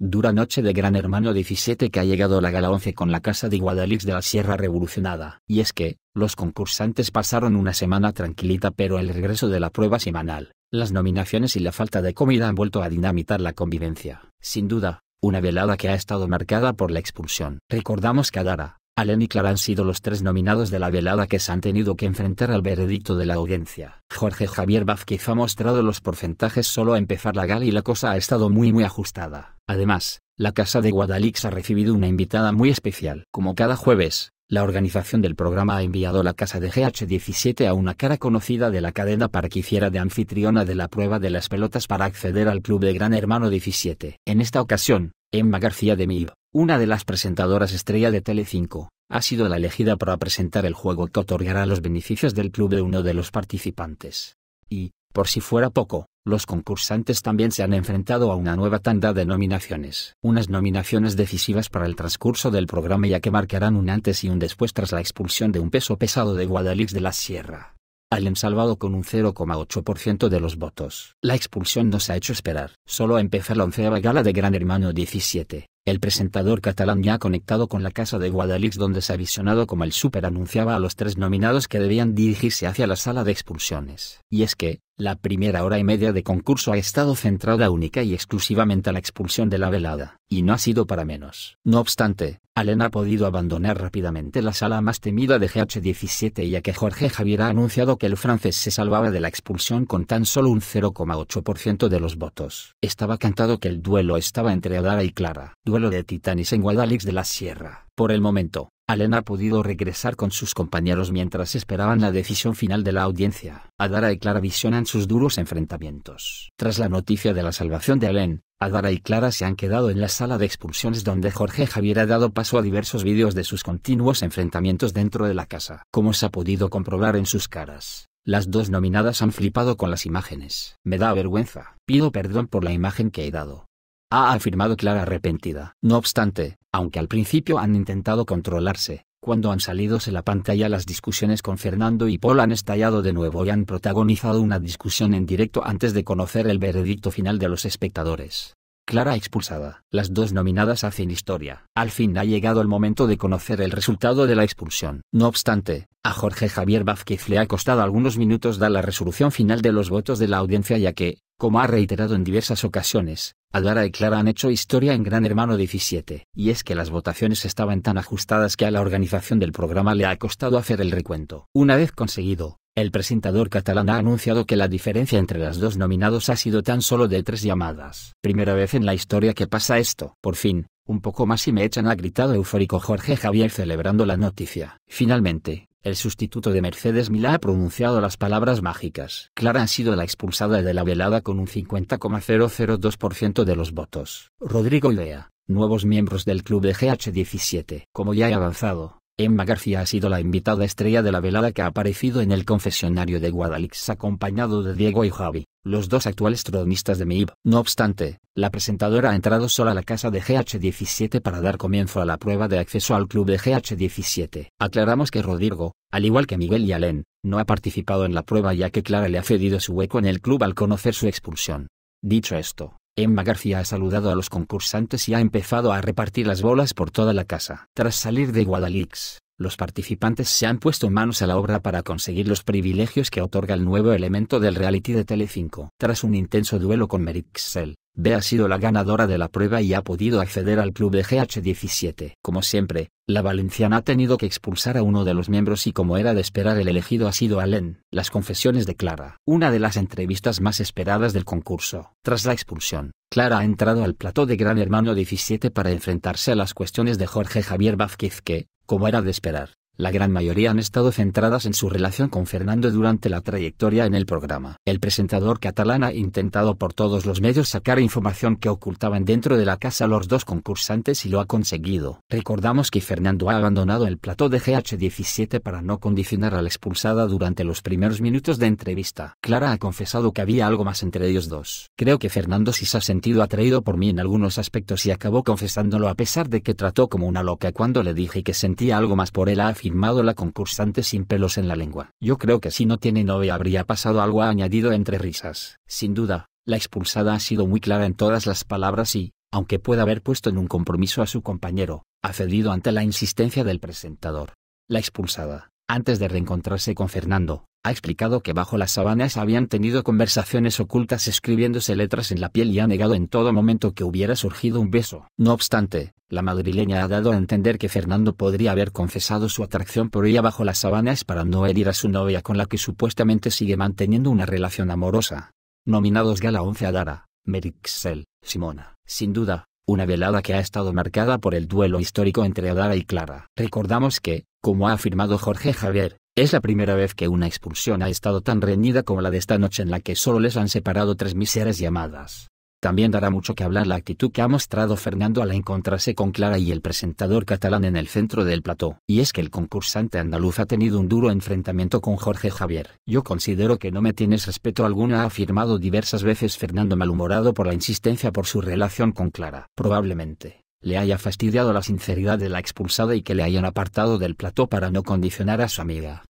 Dura noche de Gran Hermano 17 que ha llegado la gala 11 con la Casa de Guadalix de la Sierra Revolucionada. Y es que, los concursantes pasaron una semana tranquilita pero el regreso de la prueba semanal, las nominaciones y la falta de comida han vuelto a dinamitar la convivencia. Sin duda, una velada que ha estado marcada por la expulsión. Recordamos que Adara, Allen y Clara han sido los tres nominados de la velada que se han tenido que enfrentar al veredicto de la audiencia. Jorge Javier Vázquez ha mostrado los porcentajes solo a empezar la gala y la cosa ha estado muy muy ajustada. Además, la Casa de Guadalix ha recibido una invitada muy especial. Como cada jueves, la organización del programa ha enviado la casa de GH17 a una cara conocida de la cadena para que hiciera de anfitriona de la prueba de las pelotas para acceder al club de Gran Hermano 17. En esta ocasión, Emma García de Mib, una de las presentadoras estrella de Telecinco, ha sido la elegida para presentar el juego que otorgará los beneficios del club de uno de los participantes. Y, por si fuera poco, los concursantes también se han enfrentado a una nueva tanda de nominaciones. Unas nominaciones decisivas para el transcurso del programa ya que marcarán un antes y un después tras la expulsión de un peso pesado de Guadalix de la Sierra. Alem salvado con un 0,8% de los votos. La expulsión no se ha hecho esperar. Solo empezar la onceava gala de Gran Hermano 17. El presentador catalán ya ha conectado con la casa de Guadalix donde se ha visionado como el Super anunciaba a los tres nominados que debían dirigirse hacia la sala de expulsiones. Y es que, la primera hora y media de concurso ha estado centrada única y exclusivamente a la expulsión de la velada, y no ha sido para menos. No obstante, Allen ha podido abandonar rápidamente la sala más temida de GH17 ya que Jorge Javier ha anunciado que el francés se salvaba de la expulsión con tan solo un 0,8% de los votos. Estaba cantado que el duelo estaba entre Adara y Clara. Duelo de titanis en Guadalix de la Sierra. Por el momento, Allen ha podido regresar con sus compañeros mientras esperaban la decisión final de la audiencia. Adara y Clara visionan sus duros enfrentamientos. Tras la noticia de la salvación de Allen, Adara y Clara se han quedado en la sala de expulsiones donde Jorge Javier ha dado paso a diversos vídeos de sus continuos enfrentamientos dentro de la casa. Como se ha podido comprobar en sus caras, las dos nominadas han flipado con las imágenes. Me da vergüenza. Pido perdón por la imagen que he dado. Ha afirmado Clara arrepentida. No obstante, aunque al principio han intentado controlarse, cuando han salido en la pantalla las discusiones con Fernando y Paul han estallado de nuevo y han protagonizado una discusión en directo antes de conocer el veredicto final de los espectadores. Clara expulsada. Las dos nominadas hacen historia. Al fin ha llegado el momento de conocer el resultado de la expulsión. No obstante, a Jorge Javier Vázquez le ha costado algunos minutos dar la resolución final de los votos de la audiencia ya que, como ha reiterado en diversas ocasiones, Alvara y Clara han hecho historia en Gran Hermano 17, y es que las votaciones estaban tan ajustadas que a la organización del programa le ha costado hacer el recuento. Una vez conseguido, el presentador catalán ha anunciado que la diferencia entre las dos nominados ha sido tan solo de tres llamadas. Primera vez en la historia que pasa esto. Por fin, un poco más y me echan ha gritado eufórico Jorge Javier celebrando la noticia. Finalmente, el sustituto de Mercedes Milá ha pronunciado las palabras mágicas. Clara ha sido la expulsada de la velada con un 50,002% de los votos. Rodrigo Lea, nuevos miembros del club de GH17. Como ya he avanzado, Emma García ha sido la invitada estrella de la velada que ha aparecido en el confesionario de Guadalix acompañado de Diego y Javi, los dos actuales tronistas de MIB. No obstante, la presentadora ha entrado sola a la casa de GH17 para dar comienzo a la prueba de acceso al club de GH17. Aclaramos que Rodrigo, al igual que Miguel y Alén, no ha participado en la prueba ya que Clara le ha cedido su hueco en el club al conocer su expulsión. Dicho esto, Emma García ha saludado a los concursantes y ha empezado a repartir las bolas por toda la casa. Tras salir de Guadalix, los participantes se han puesto manos a la obra para conseguir los privilegios que otorga el nuevo elemento del reality de Telecinco. Tras un intenso duelo con Merixel, B ha sido la ganadora de la prueba y ha podido acceder al club de GH17. Como siempre, la valenciana ha tenido que expulsar a uno de los miembros y como era de esperar el elegido ha sido Alen. Las confesiones de Clara. Una de las entrevistas más esperadas del concurso. Tras la expulsión, Clara ha entrado al plató de Gran Hermano 17 para enfrentarse a las cuestiones de Jorge Javier Vázquez que, como era de esperar, la gran mayoría han estado centradas en su relación con Fernando durante la trayectoria en el programa. El presentador catalán ha intentado por todos los medios sacar información que ocultaban dentro de la casa los dos concursantes y lo ha conseguido. Recordamos que Fernando ha abandonado el plató de GH17 para no condicionar a la expulsada durante los primeros minutos de entrevista. Clara ha confesado que había algo más entre ellos dos. Creo que Fernando sí se ha sentido atraído por mí en algunos aspectos y acabó confesándolo a pesar de que trató como una loca cuando le dije que sentía algo más por él. Ha firmado la concursante sin pelos en la lengua. Yo creo que si no tiene novia habría pasado algo, añadido entre risas. Sin duda, la expulsada ha sido muy clara en todas las palabras y, aunque pueda haber puesto en un compromiso a su compañero, ha cedido ante la insistencia del presentador. La expulsada, antes de reencontrarse con Fernando, ha explicado que bajo las sabanas habían tenido conversaciones ocultas escribiéndose letras en la piel y ha negado en todo momento que hubiera surgido un beso. No obstante, la madrileña ha dado a entender que Fernando podría haber confesado su atracción por ella bajo las sabanas para no herir a su novia con la que supuestamente sigue manteniendo una relación amorosa. Nominados Gala 11 Adara, Merixel, Simona. Sin duda, una velada que ha estado marcada por el duelo histórico entre Adara y Clara. Recordamos que, como ha afirmado Jorge Javier, es la primera vez que una expulsión ha estado tan reñida como la de esta noche en la que solo les han separado tres miserias llamadas. También dará mucho que hablar la actitud que ha mostrado Fernando al encontrarse con Clara y el presentador catalán en el centro del plató. Y es que el concursante andaluz ha tenido un duro enfrentamiento con Jorge Javier. Yo considero que no me tienes respeto alguna, ha afirmado diversas veces Fernando malhumorado por la insistencia por su relación con Clara. Probablemente, le haya fastidiado la sinceridad de la expulsada y que le hayan apartado del plató para no condicionar a su amiga.